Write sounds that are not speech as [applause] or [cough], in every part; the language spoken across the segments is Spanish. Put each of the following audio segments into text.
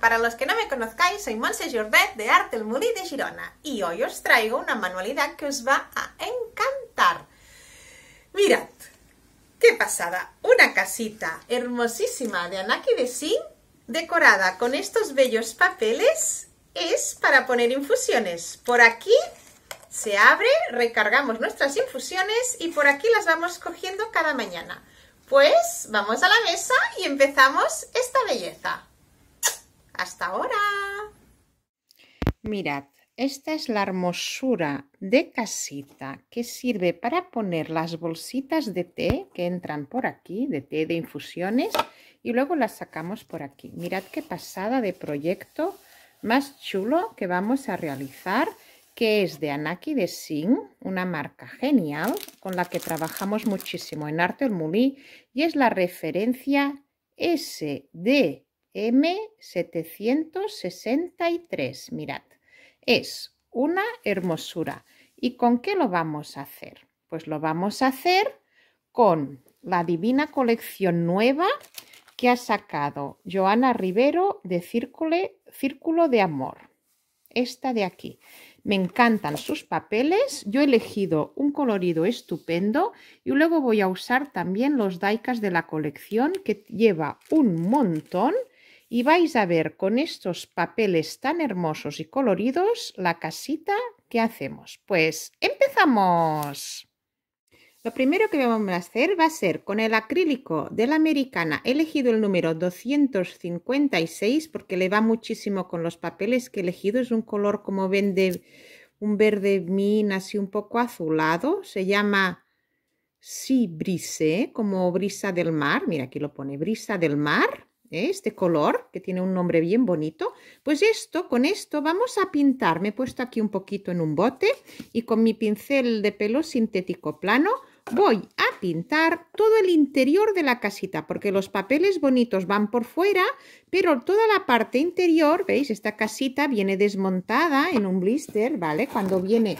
Para los que no me conozcáis, soy Monse Jordet de Arte El de Girona y hoy os traigo una manualidad que os va a encantar. Mirad, qué pasada, una casita hermosísima de Anaki de Sin, decorada con estos bellos papeles, es para poner infusiones. Por aquí se abre, recargamos nuestras infusiones y por aquí las vamos cogiendo cada mañana. Pues vamos a la mesa y empezamos esta belleza. Hasta ahora. Mirad, esta es la hermosura de casita que sirve para poner las bolsitas de té que entran por aquí, de té de infusiones, y luego las sacamos por aquí. Mirad qué pasada de proyecto más chulo que vamos a realizar que es de Anaki de Singh, una marca genial con la que trabajamos muchísimo en Arte Mulí y es la referencia SDM763. Mirad, es una hermosura. ¿Y con qué lo vamos a hacer? Pues lo vamos a hacer con la divina colección nueva que ha sacado Joana Rivero de Círculo de Amor. Esta de aquí me encantan sus papeles. Yo he elegido un colorido estupendo y luego voy a usar también los daikas de la colección que lleva un montón. Y vais a ver con estos papeles tan hermosos y coloridos la casita que hacemos. Pues empezamos. Lo primero que vamos a hacer va a ser con el acrílico de la americana, he elegido el número 256 porque le va muchísimo con los papeles que he elegido, es un color como ven de un verde min así un poco azulado, se llama si brise, como brisa del mar, mira aquí lo pone, brisa del mar, ¿eh? este color que tiene un nombre bien bonito, pues esto, con esto vamos a pintar, me he puesto aquí un poquito en un bote y con mi pincel de pelo sintético plano Voy a pintar todo el interior de la casita, porque los papeles bonitos van por fuera, pero toda la parte interior, ¿veis? Esta casita viene desmontada en un blister, ¿vale? Cuando viene,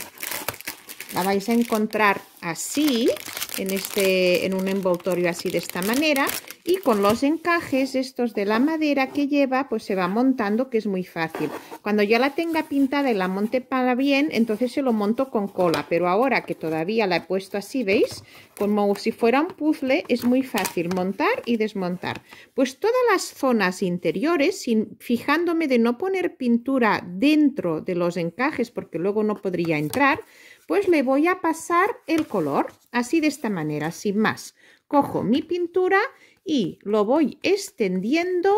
la vais a encontrar así, en, este, en un envoltorio así de esta manera, y con los encajes estos de la madera que lleva, pues se va montando, que es muy fácil. Cuando ya la tenga pintada y la monte para bien, entonces se lo monto con cola, pero ahora que todavía la he puesto así, ¿veis? Como si fuera un puzzle, es muy fácil montar y desmontar. Pues todas las zonas interiores, sin, fijándome de no poner pintura dentro de los encajes, porque luego no podría entrar, pues le voy a pasar el color, así de esta manera, sin más. Cojo mi pintura y lo voy extendiendo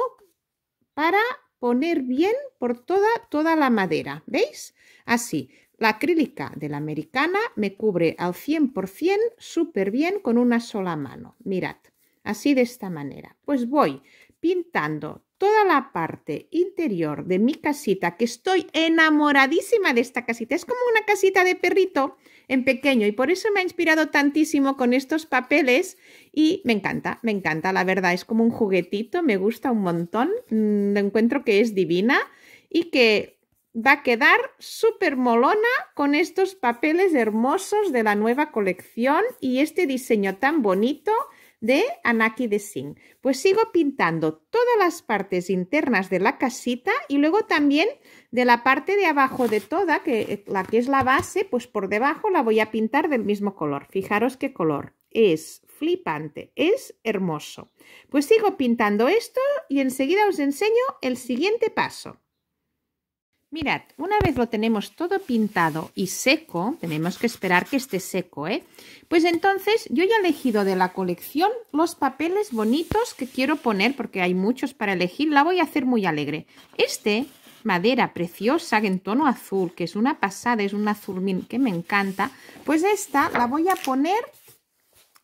para poner bien por toda, toda la madera. ¿Veis? Así, la acrílica de la americana me cubre al 100% súper bien con una sola mano. Mirad, así de esta manera. Pues voy pintando toda la parte interior de mi casita, que estoy enamoradísima de esta casita. Es como una casita de perrito en pequeño y por eso me ha inspirado tantísimo con estos papeles y me encanta, me encanta, la verdad, es como un juguetito, me gusta un montón, me mm, encuentro que es divina y que va a quedar súper molona con estos papeles hermosos de la nueva colección y este diseño tan bonito de Anaki de Pues sigo pintando todas las partes internas de la casita y luego también de la parte de abajo de toda, que la que es la base, pues por debajo la voy a pintar del mismo color. Fijaros qué color. Es flipante, es hermoso. Pues sigo pintando esto y enseguida os enseño el siguiente paso. Mirad, una vez lo tenemos todo pintado y seco, tenemos que esperar que esté seco, ¿eh? Pues entonces yo ya he elegido de la colección los papeles bonitos que quiero poner, porque hay muchos para elegir, la voy a hacer muy alegre. Este, madera preciosa en tono azul, que es una pasada, es un azulmín que me encanta, pues esta la voy a poner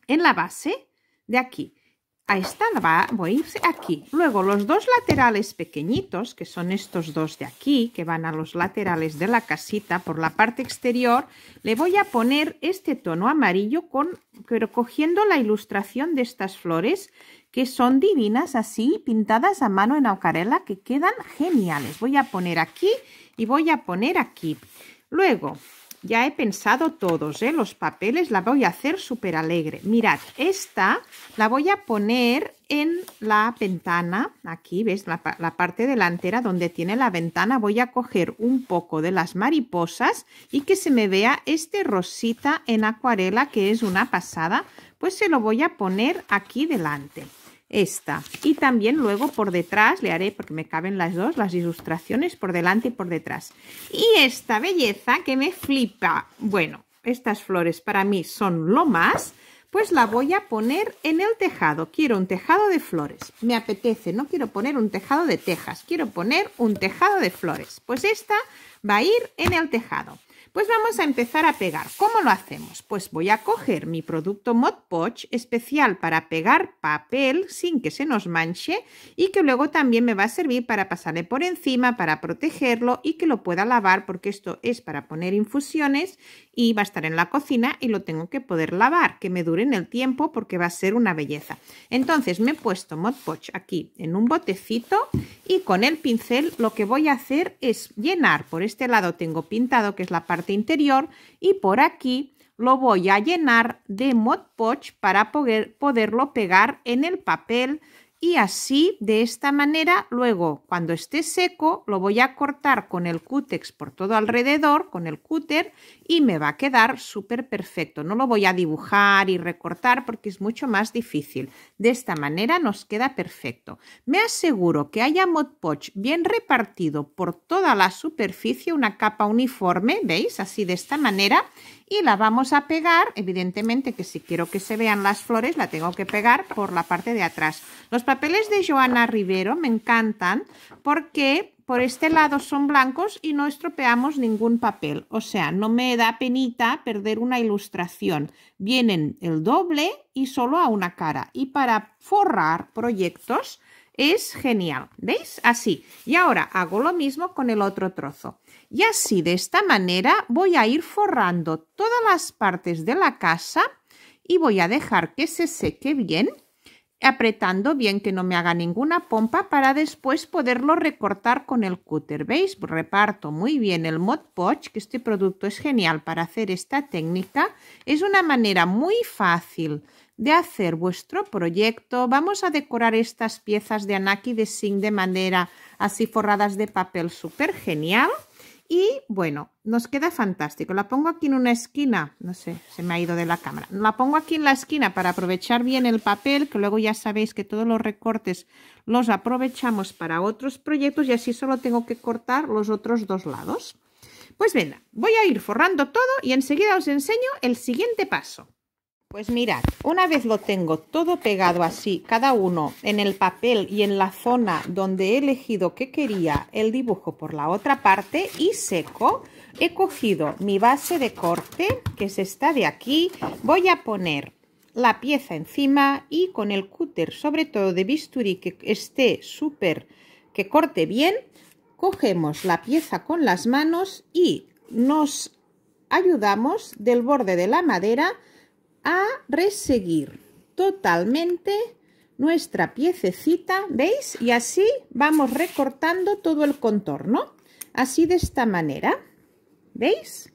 en la base de aquí a esta va, voy a irse aquí. Luego, los dos laterales pequeñitos, que son estos dos de aquí, que van a los laterales de la casita por la parte exterior, le voy a poner este tono amarillo, con, pero cogiendo la ilustración de estas flores, que son divinas así, pintadas a mano en acuarela, que quedan geniales. Voy a poner aquí y voy a poner aquí. Luego, ya he pensado todos, ¿eh? Los papeles la voy a hacer súper alegre. Mirad, esta la voy a poner en la ventana. Aquí, ¿ves? la parte delantera donde tiene la ventana. Voy a coger un poco de las mariposas y que se me vea este rosita en acuarela, que es una pasada. Pues se lo voy a poner aquí delante esta. Y también luego por detrás le haré, porque me caben las dos, las ilustraciones por delante y por detrás. Y esta belleza que me flipa. Bueno, estas flores para mí son lo más, pues la voy a poner en el tejado. Quiero un tejado de flores. Me apetece, no quiero poner un tejado de tejas, quiero poner un tejado de flores. Pues esta va a ir en el tejado. Pues vamos a empezar a pegar. ¿Cómo lo hacemos? Pues voy a coger mi producto Mod Podge especial para pegar papel sin que se nos manche y que luego también me va a servir para pasarle por encima, para protegerlo y que lo pueda lavar porque esto es para poner infusiones y va a estar en la cocina y lo tengo que poder lavar, que me dure en el tiempo porque va a ser una belleza. Entonces me he puesto Mod Podge aquí en un botecito y con el pincel lo que voy a hacer es llenar por este lado tengo pintado que es la parte interior y por aquí lo voy a llenar de Mod Podge para poder, poderlo pegar en el papel y así de esta manera luego cuando esté seco lo voy a cortar con el cútex por todo alrededor con el cúter y me va a quedar súper perfecto no lo voy a dibujar y recortar porque es mucho más difícil de esta manera nos queda perfecto me aseguro que haya mod podge bien repartido por toda la superficie una capa uniforme veis así de esta manera y la vamos a pegar, evidentemente que si quiero que se vean las flores la tengo que pegar por la parte de atrás. Los papeles de Joana Rivero me encantan porque por este lado son blancos y no estropeamos ningún papel, o sea, no me da penita perder una ilustración. Vienen el doble y solo a una cara. Y para forrar proyectos es genial, ¿veis? Así. Y ahora hago lo mismo con el otro trozo. Y así, de esta manera, voy a ir forrando todas las partes de la casa y voy a dejar que se seque bien apretando bien que no me haga ninguna pompa para después poderlo recortar con el cúter. ¿Veis? Reparto muy bien el Mod Podge, que este producto es genial para hacer esta técnica. Es una manera muy fácil de hacer vuestro proyecto. Vamos a decorar estas piezas de Anaki de Zinc de manera así forradas de papel súper genial. Y bueno, nos queda fantástico. La pongo aquí en una esquina, no sé, se me ha ido de la cámara. La pongo aquí en la esquina para aprovechar bien el papel, que luego ya sabéis que todos los recortes los aprovechamos para otros proyectos y así solo tengo que cortar los otros dos lados. Pues venga, voy a ir forrando todo y enseguida os enseño el siguiente paso. Pues mirad, una vez lo tengo todo pegado así, cada uno en el papel y en la zona donde he elegido que quería el dibujo por la otra parte y seco, he cogido mi base de corte, que es esta de aquí, voy a poner la pieza encima y con el cúter, sobre todo de bisturí, que esté súper, que corte bien, cogemos la pieza con las manos y nos ayudamos del borde de la madera a reseguir totalmente nuestra piececita, ¿veis? Y así vamos recortando todo el contorno, así de esta manera, ¿veis?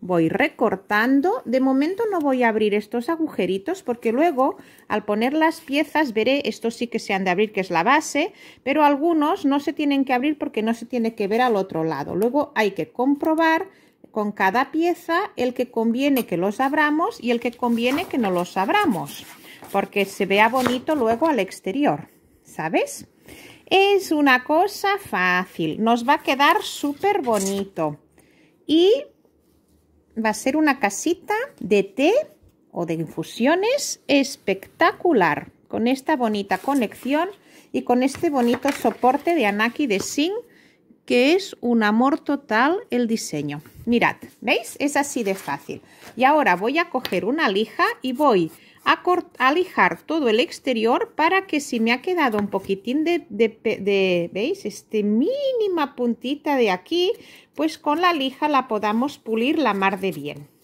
Voy recortando, de momento no voy a abrir estos agujeritos porque luego al poner las piezas veré, estos sí que se han de abrir que es la base, pero algunos no se tienen que abrir porque no se tiene que ver al otro lado. Luego hay que comprobar con cada pieza el que conviene que los abramos y el que conviene que no los abramos, porque se vea bonito luego al exterior, ¿sabes? Es una cosa fácil, nos va a quedar súper bonito y va a ser una casita de té o de infusiones espectacular con esta bonita conexión y con este bonito soporte de Anaki de zinc que es un amor total el diseño. Mirad, ¿veis? Es así de fácil. Y ahora voy a coger una lija y voy a, lijar todo el exterior para que si me ha quedado un poquitín de, de, ¿veis? Este mínima puntita de aquí, pues con la lija la podamos pulir la mar de bien.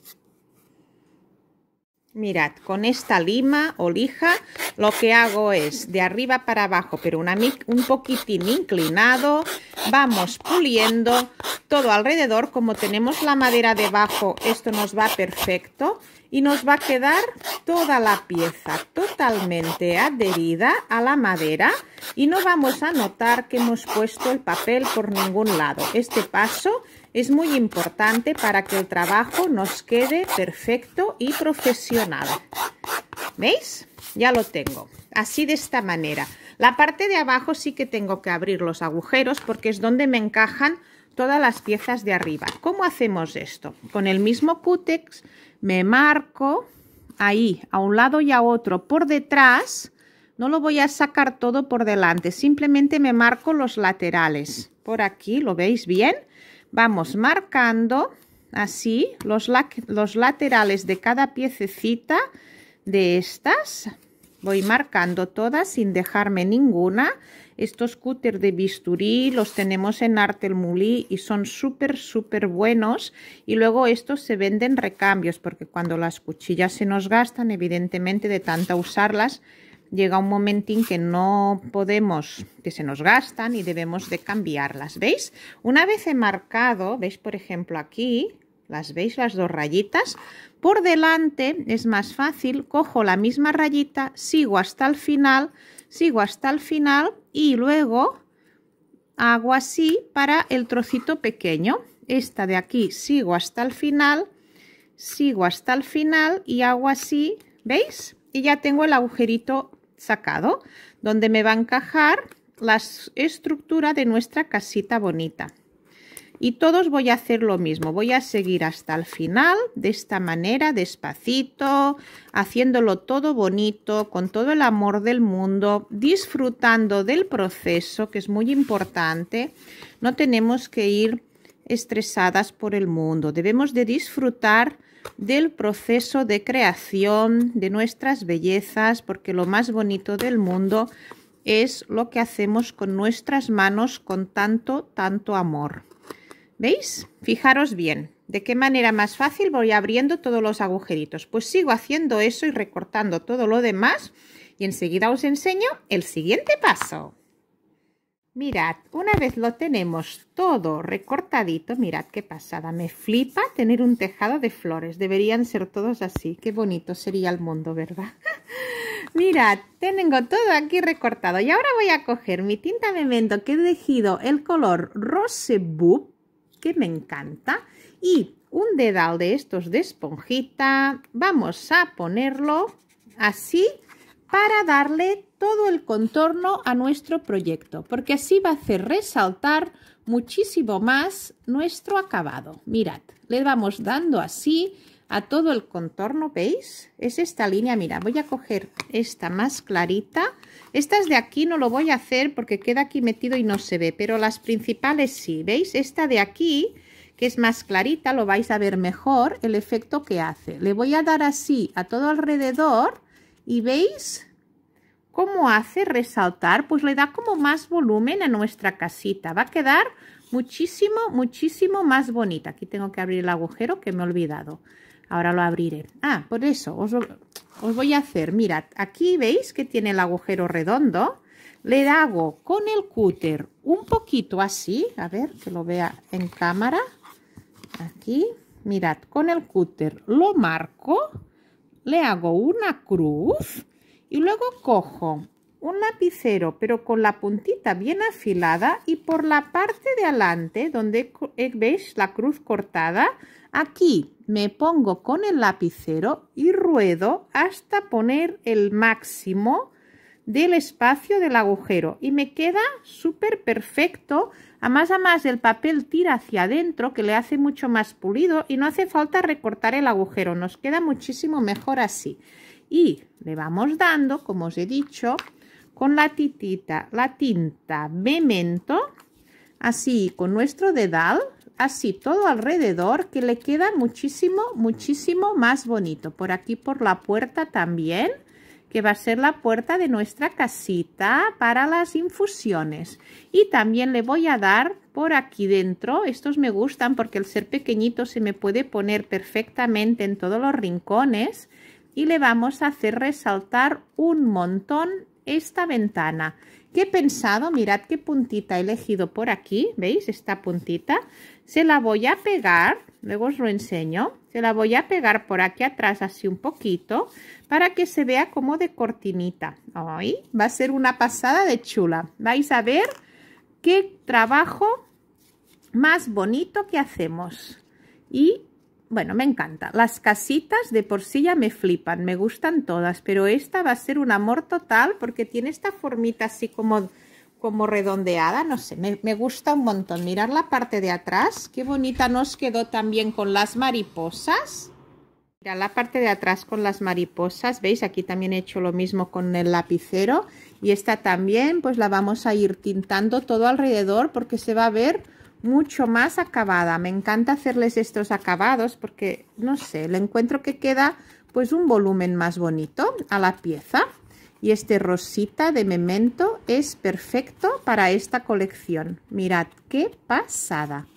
Mirad, con esta lima o lija lo que hago es de arriba para abajo, pero un poquitín inclinado. Vamos puliendo todo alrededor. Como tenemos la madera debajo, esto nos va perfecto. Y nos va a quedar toda la pieza totalmente adherida a la madera. Y no vamos a notar que hemos puesto el papel por ningún lado. Este paso es muy importante para que el trabajo nos quede perfecto y profesional. ¿Veis? Ya lo tengo. Así de esta manera. La parte de abajo sí que tengo que abrir los agujeros porque es donde me encajan todas las piezas de arriba. ¿Cómo hacemos esto? Con el mismo cútex me marco ahí, a un lado y a otro, por detrás. No lo voy a sacar todo por delante, simplemente me marco los laterales. Por aquí, ¿lo veis bien? Vamos marcando así los, laterales de cada piececita de estas. Voy marcando todas sin dejarme ninguna. Estos cúter de bisturí los tenemos en Artel Mulí y son súper, súper buenos. Y luego estos se venden recambios porque cuando las cuchillas se nos gastan, evidentemente de tanta usarlas, llega un momentín que no podemos, que se nos gastan y debemos de cambiarlas, ¿veis? Una vez he marcado, ¿veis por ejemplo aquí? ¿Las veis las dos rayitas? Por delante es más fácil, cojo la misma rayita, sigo hasta el final, sigo hasta el final y luego hago así para el trocito pequeño. Esta de aquí sigo hasta el final, sigo hasta el final y hago así, ¿veis? Y ya tengo el agujerito sacado, donde me va a encajar la estructura de nuestra casita bonita. Y todos voy a hacer lo mismo, voy a seguir hasta el final, de esta manera, despacito, haciéndolo todo bonito, con todo el amor del mundo, disfrutando del proceso, que es muy importante. No tenemos que ir estresadas por el mundo, debemos de disfrutar del proceso de creación de nuestras bellezas, porque lo más bonito del mundo es lo que hacemos con nuestras manos con tanto, tanto amor. ¿Veis? Fijaros bien, de qué manera más fácil voy abriendo todos los agujeritos. Pues sigo haciendo eso y recortando todo lo demás y enseguida os enseño el siguiente paso. Mirad, una vez lo tenemos todo recortadito, mirad qué pasada. Me flipa tener un tejado de flores. Deberían ser todos así. Qué bonito sería el mundo, ¿verdad? [laughs] mirad, tengo todo aquí recortado. Y ahora voy a coger mi tinta de memento que he elegido el color Rose Boop que me encanta. Y un dedal de estos de esponjita. Vamos a ponerlo así para darle todo el contorno a nuestro proyecto, porque así va a hacer resaltar muchísimo más nuestro acabado. Mirad, le vamos dando así a todo el contorno, ¿veis? Es esta línea, mira, voy a coger esta más clarita. Estas de aquí no lo voy a hacer porque queda aquí metido y no se ve, pero las principales sí, ¿veis? Esta de aquí, que es más clarita, lo vais a ver mejor el efecto que hace. Le voy a dar así a todo alrededor ¿Y veis cómo hace resaltar? Pues le da como más volumen a nuestra casita. Va a quedar muchísimo, muchísimo más bonita. Aquí tengo que abrir el agujero que me he olvidado. Ahora lo abriré. Ah, por eso os, os voy a hacer. Mirad, aquí veis que tiene el agujero redondo. Le hago con el cúter un poquito así. A ver, que lo vea en cámara. Aquí. Mirad, con el cúter lo marco le hago una cruz y luego cojo un lapicero pero con la puntita bien afilada y por la parte de adelante donde eh, veis la cruz cortada aquí me pongo con el lapicero y ruedo hasta poner el máximo del espacio del agujero y me queda súper perfecto. A más a más el papel tira hacia adentro que le hace mucho más pulido y no hace falta recortar el agujero, nos queda muchísimo mejor así. Y le vamos dando, como os he dicho, con la titita, la tinta memento, así con nuestro dedal, así todo alrededor que le queda muchísimo, muchísimo más bonito. Por aquí por la puerta también que va a ser la puerta de nuestra casita para las infusiones. Y también le voy a dar por aquí dentro, estos me gustan porque el ser pequeñito se me puede poner perfectamente en todos los rincones y le vamos a hacer resaltar un montón esta ventana ¿Qué he pensado? Mirad qué puntita he elegido por aquí, ¿veis? Esta puntita. Se la voy a pegar, luego os lo enseño. Se la voy a pegar por aquí atrás así un poquito para que se vea como de cortinita. Hoy va a ser una pasada de chula. Vais a ver qué trabajo más bonito que hacemos. Y bueno, me encanta. Las casitas de por sí ya me flipan, me gustan todas, pero esta va a ser un amor total porque tiene esta formita así como, como redondeada, no sé, me, gusta un montón. Mirar la parte de atrás, qué bonita nos quedó también con las mariposas. mirad la parte de atrás con las mariposas, ¿veis? Aquí también he hecho lo mismo con el lapicero y esta también pues la vamos a ir tintando todo alrededor porque se va a ver mucho más acabada. Me encanta hacerles estos acabados porque, no sé, le encuentro que queda pues un volumen más bonito a la pieza. Y este rosita de Memento es perfecto para esta colección. Mirad, qué pasada.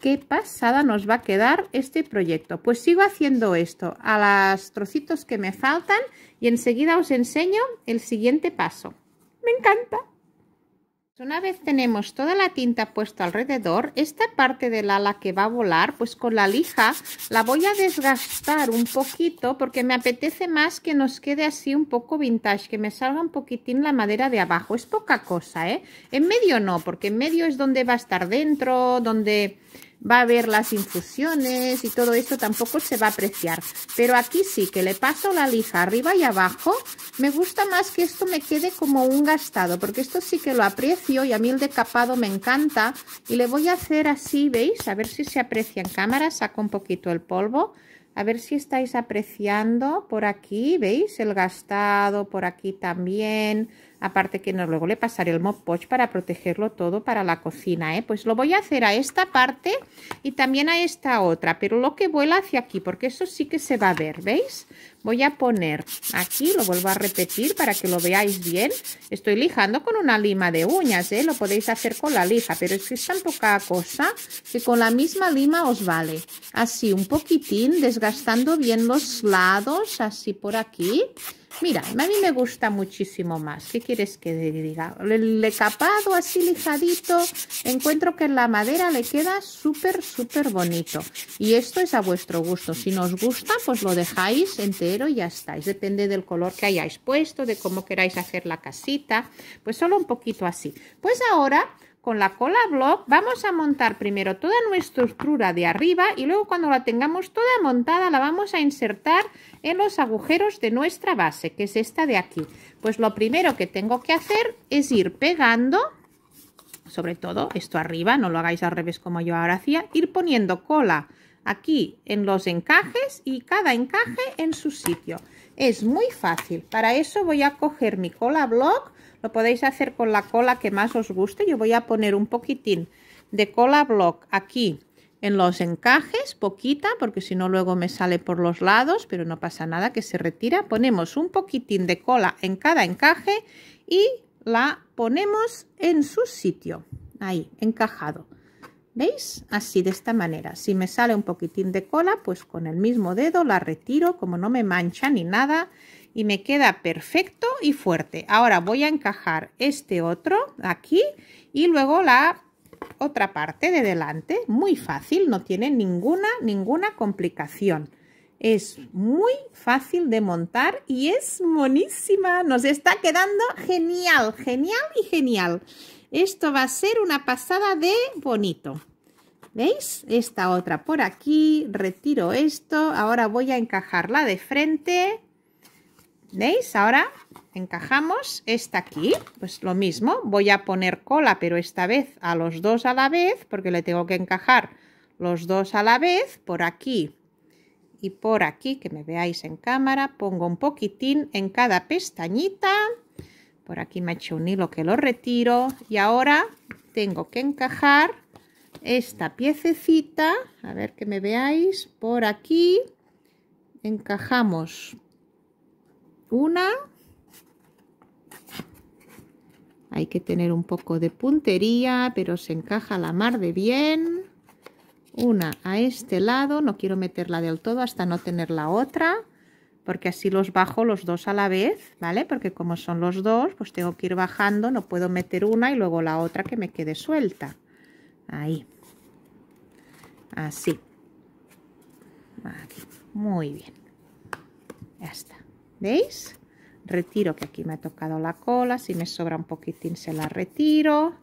Qué pasada nos va a quedar este proyecto. Pues sigo haciendo esto a los trocitos que me faltan y enseguida os enseño el siguiente paso. Me encanta. Una vez tenemos toda la tinta puesta alrededor, esta parte del ala que va a volar, pues con la lija la voy a desgastar un poquito porque me apetece más que nos quede así un poco vintage, que me salga un poquitín la madera de abajo. Es poca cosa, ¿eh? En medio no, porque en medio es donde va a estar dentro, donde va a ver las infusiones y todo esto tampoco se va a apreciar. Pero aquí sí, que le paso la lija arriba y abajo. Me gusta más que esto me quede como un gastado, porque esto sí que lo aprecio y a mí el decapado me encanta. Y le voy a hacer así, ¿veis? A ver si se aprecia en cámara, saco un poquito el polvo a ver si estáis apreciando por aquí, ¿veis? El gastado, por aquí también. Aparte que no, luego le pasaré el mop para protegerlo todo para la cocina, ¿eh? Pues lo voy a hacer a esta parte y también a esta otra, pero lo que vuela hacia aquí, porque eso sí que se va a ver, ¿veis? Voy a poner aquí, lo vuelvo a repetir para que lo veáis bien. Estoy lijando con una lima de uñas, ¿eh? lo podéis hacer con la lija, pero es que es tan poca cosa que con la misma lima os vale. Así, un poquitín, desgastando bien los lados, así por aquí. Mira, a mí me gusta muchísimo más. ¿Qué quieres que diga? El capado así lijadito, encuentro que la madera le queda súper, súper bonito. Y esto es a vuestro gusto. Si nos gusta, pues lo dejáis entero y ya estáis. Depende del color que hayáis puesto, de cómo queráis hacer la casita. Pues solo un poquito así. Pues ahora con la cola block vamos a montar primero toda nuestra estructura de arriba y luego cuando la tengamos toda montada la vamos a insertar en los agujeros de nuestra base, que es esta de aquí. Pues lo primero que tengo que hacer es ir pegando, sobre todo esto arriba, no lo hagáis al revés como yo ahora hacía, ir poniendo cola aquí en los encajes y cada encaje en su sitio. Es muy fácil, para eso voy a coger mi cola block lo podéis hacer con la cola que más os guste. Yo voy a poner un poquitín de cola block aquí en los encajes, poquita, porque si no luego me sale por los lados, pero no pasa nada que se retira. Ponemos un poquitín de cola en cada encaje y la ponemos en su sitio, ahí, encajado. ¿Veis? Así, de esta manera. Si me sale un poquitín de cola, pues con el mismo dedo la retiro, como no me mancha ni nada, y me queda perfecto y fuerte. Ahora voy a encajar este otro aquí y luego la otra parte de delante. Muy fácil, no tiene ninguna, ninguna complicación. Es muy fácil de montar y es monísima. Nos está quedando genial, genial y genial. Esto va a ser una pasada de bonito. ¿Veis? Esta otra por aquí, retiro esto, ahora voy a encajarla de frente ¿Veis? Ahora encajamos esta aquí, pues lo mismo, voy a poner cola, pero esta vez a los dos a la vez, porque le tengo que encajar los dos a la vez, por aquí y por aquí, que me veáis en cámara, pongo un poquitín en cada pestañita, por aquí me ha hecho un hilo que lo retiro, y ahora tengo que encajar esta piececita, a ver que me veáis, por aquí, encajamos una. Hay que tener un poco de puntería, pero se encaja la mar de bien. Una a este lado, no quiero meterla del todo hasta no tener la otra, porque así los bajo los dos a la vez, ¿vale? Porque como son los dos, pues tengo que ir bajando, no puedo meter una y luego la otra que me quede suelta. Ahí. Así. Muy bien. Ya está. ¿Veis? Retiro que aquí me ha tocado la cola. Si me sobra un poquitín se la retiro.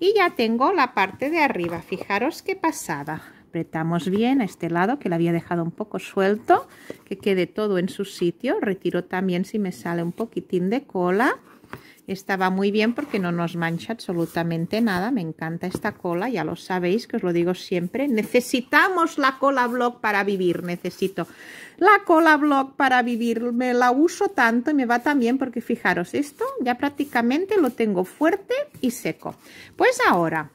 Y ya tengo la parte de arriba. Fijaros qué pasada. Apretamos bien a este lado que la había dejado un poco suelto. Que quede todo en su sitio. Retiro también si me sale un poquitín de cola. Estaba muy bien porque no nos mancha absolutamente nada. Me encanta esta cola, ya lo sabéis que os lo digo siempre. Necesitamos la cola block para vivir, necesito la cola block para vivir. Me la uso tanto y me va tan bien porque fijaros, esto ya prácticamente lo tengo fuerte y seco. Pues ahora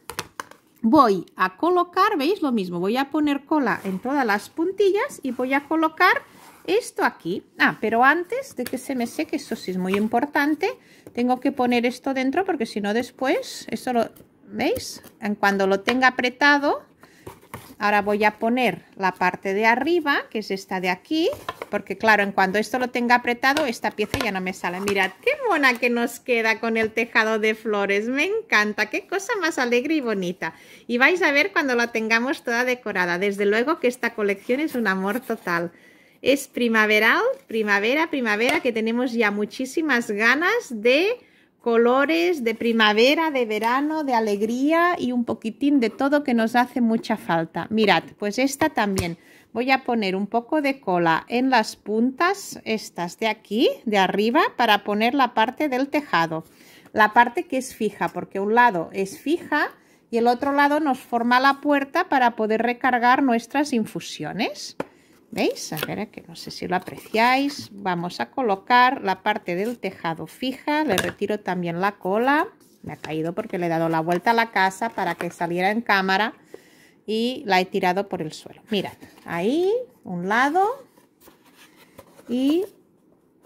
voy a colocar, veis lo mismo, voy a poner cola en todas las puntillas y voy a colocar esto aquí. Ah, pero antes de que se me seque, eso sí es muy importante, tengo que poner esto dentro porque si no después, esto lo, ¿veis? En cuando lo tenga apretado, ahora voy a poner la parte de arriba, que es esta de aquí, porque claro, en cuanto esto lo tenga apretado, esta pieza ya no me sale. Mirad, qué mona que nos queda con el tejado de flores, me encanta, qué cosa más alegre y bonita. Y vais a ver cuando la tengamos toda decorada, desde luego que esta colección es un amor total es primaveral, primavera, primavera, que tenemos ya muchísimas ganas de colores, de primavera, de verano, de alegría y un poquitín de todo que nos hace mucha falta. Mirad, pues esta también. Voy a poner un poco de cola en las puntas, estas de aquí, de arriba, para poner la parte del tejado. La parte que es fija, porque un lado es fija y el otro lado nos forma la puerta para poder recargar nuestras infusiones. ¿Veis? A ver, eh, que no sé si lo apreciáis. Vamos a colocar la parte del tejado fija. Le retiro también la cola. Me ha caído porque le he dado la vuelta a la casa para que saliera en cámara. Y la he tirado por el suelo. Mirad, ahí, un lado y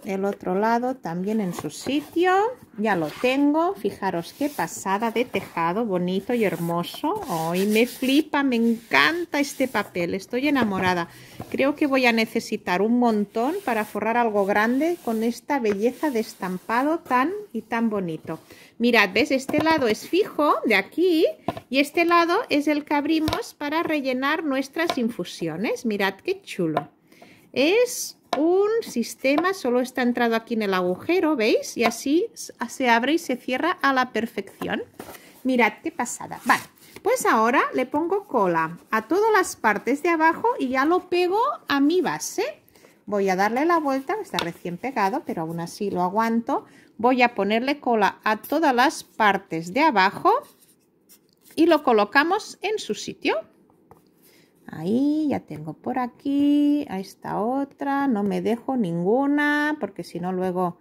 el otro lado también en su sitio ya lo tengo fijaros qué pasada de tejado bonito y hermoso hoy me flipa me encanta este papel estoy enamorada creo que voy a necesitar un montón para forrar algo grande con esta belleza de estampado tan y tan bonito mirad ves este lado es fijo de aquí y este lado es el que abrimos para rellenar nuestras infusiones mirad qué chulo es un sistema, solo está entrado aquí en el agujero, ¿veis? Y así se abre y se cierra a la perfección. Mirad qué pasada. Vale, pues ahora le pongo cola a todas las partes de abajo y ya lo pego a mi base. Voy a darle la vuelta, está recién pegado, pero aún así lo aguanto. Voy a ponerle cola a todas las partes de abajo y lo colocamos en su sitio. Ahí, ya tengo por aquí, a esta otra, no me dejo ninguna porque si no luego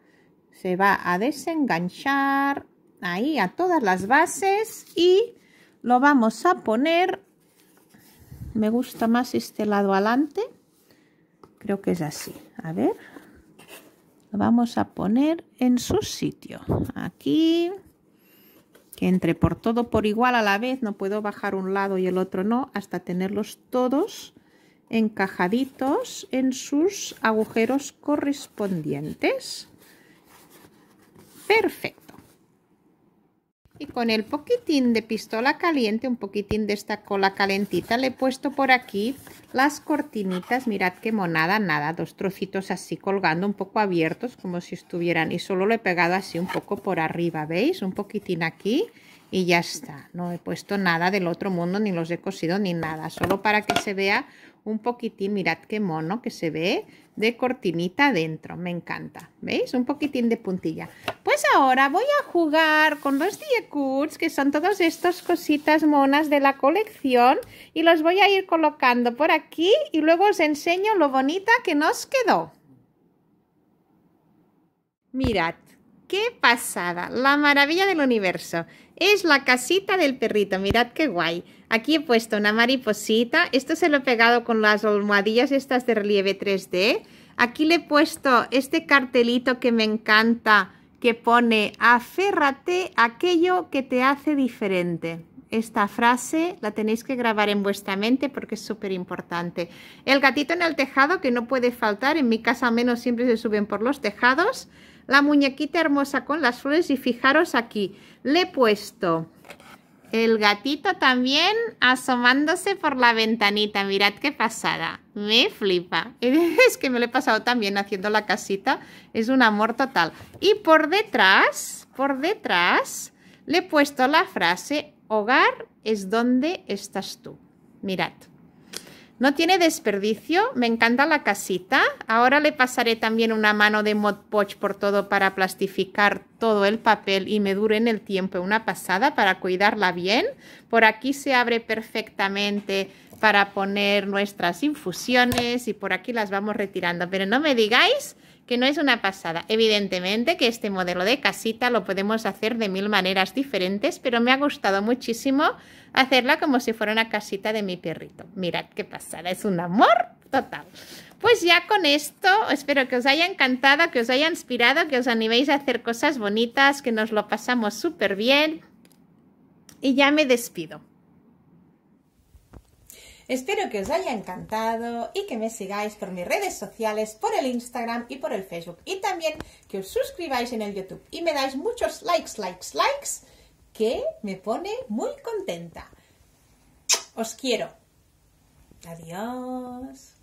se va a desenganchar. Ahí, a todas las bases y lo vamos a poner, me gusta más este lado adelante, creo que es así, a ver, lo vamos a poner en su sitio, aquí, entre por todo por igual a la vez, no puedo bajar un lado y el otro no, hasta tenerlos todos encajaditos en sus agujeros correspondientes. Perfecto. Y con el poquitín de pistola caliente, un poquitín de esta cola calentita, le he puesto por aquí las cortinitas, mirad qué monada, nada, dos trocitos así colgando un poco abiertos como si estuvieran y solo lo he pegado así un poco por arriba, ¿veis? Un poquitín aquí y ya está. No he puesto nada del otro mundo, ni los he cosido, ni nada. Solo para que se vea un poquitín, mirad qué mono que se ve de cortinita adentro. Me encanta. ¿Veis? Un poquitín de puntilla. Pues ahora voy a jugar con los Diecuts, que son todas estas cositas monas de la colección. Y los voy a ir colocando por aquí y luego os enseño lo bonita que nos quedó. Mirad, ¡Qué pasada! La maravilla del universo. Es la casita del perrito, mirad qué guay. Aquí he puesto una mariposita, esto se lo he pegado con las almohadillas estas de relieve 3D. Aquí le he puesto este cartelito que me encanta, que pone aférrate aquello que te hace diferente. Esta frase la tenéis que grabar en vuestra mente porque es súper importante. El gatito en el tejado que no puede faltar, en mi casa al menos siempre se suben por los tejados la muñequita hermosa con las flores y fijaros aquí, le he puesto el gatito también asomándose por la ventanita, mirad qué pasada, me flipa, [laughs] es que me lo he pasado también haciendo la casita, es un amor total. Y por detrás, por detrás, le he puesto la frase, hogar es donde estás tú, mirad. No tiene desperdicio, me encanta la casita. Ahora le pasaré también una mano de Mod Podge por todo para plastificar todo el papel y me dure en el tiempo una pasada para cuidarla bien. Por aquí se abre perfectamente para poner nuestras infusiones y por aquí las vamos retirando. Pero no me digáis que no es una pasada. Evidentemente que este modelo de casita lo podemos hacer de mil maneras diferentes, pero me ha gustado muchísimo hacerla como si fuera una casita de mi perrito. Mirad qué pasada, es un amor total. Pues ya con esto, espero que os haya encantado, que os haya inspirado, que os animéis a hacer cosas bonitas, que nos lo pasamos súper bien. Y ya me despido. Espero que os haya encantado y que me sigáis por mis redes sociales, por el Instagram y por el Facebook. Y también que os suscribáis en el YouTube y me dais muchos likes, likes, likes, que me pone muy contenta. Os quiero. Adiós.